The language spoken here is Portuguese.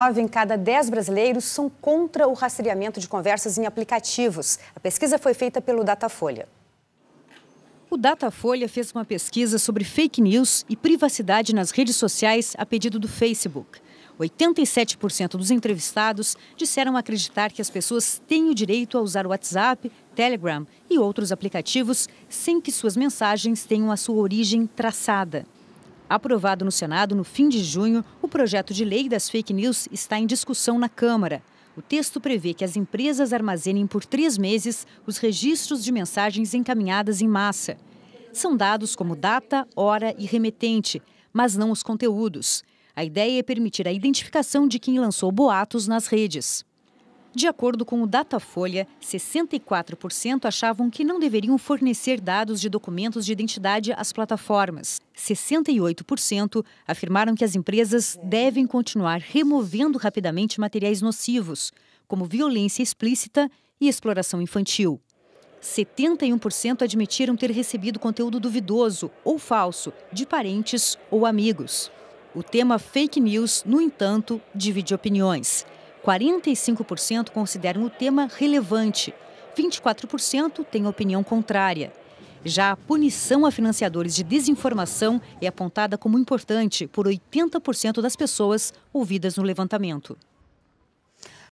9 em cada 10 brasileiros são contra o rastreamento de conversas em aplicativos. A pesquisa foi feita pelo Datafolha. O Datafolha fez uma pesquisa sobre fake news e privacidade nas redes sociais a pedido do Facebook. 87% dos entrevistados disseram acreditar que as pessoas têm o direito a usar o WhatsApp, Telegram e outros aplicativos sem que suas mensagens tenham a sua origem traçada. Aprovado no Senado no fim de junho, o projeto de lei das fake news está em discussão na Câmara. O texto prevê que as empresas armazenem por três meses os registros de mensagens encaminhadas em massa. São dados como data, hora e remetente, mas não os conteúdos. A ideia é permitir a identificação de quem lançou boatos nas redes. De acordo com o Datafolha, 64% achavam que não deveriam fornecer dados de documentos de identidade às plataformas. 68% afirmaram que as empresas devem continuar removendo rapidamente materiais nocivos, como violência explícita e exploração infantil. 71% admitiram ter recebido conteúdo duvidoso ou falso de parentes ou amigos. O tema fake news, no entanto, divide opiniões. 45% consideram o tema relevante, 24% têm opinião contrária. Já a punição a financiadores de desinformação é apontada como importante por 80% das pessoas ouvidas no levantamento.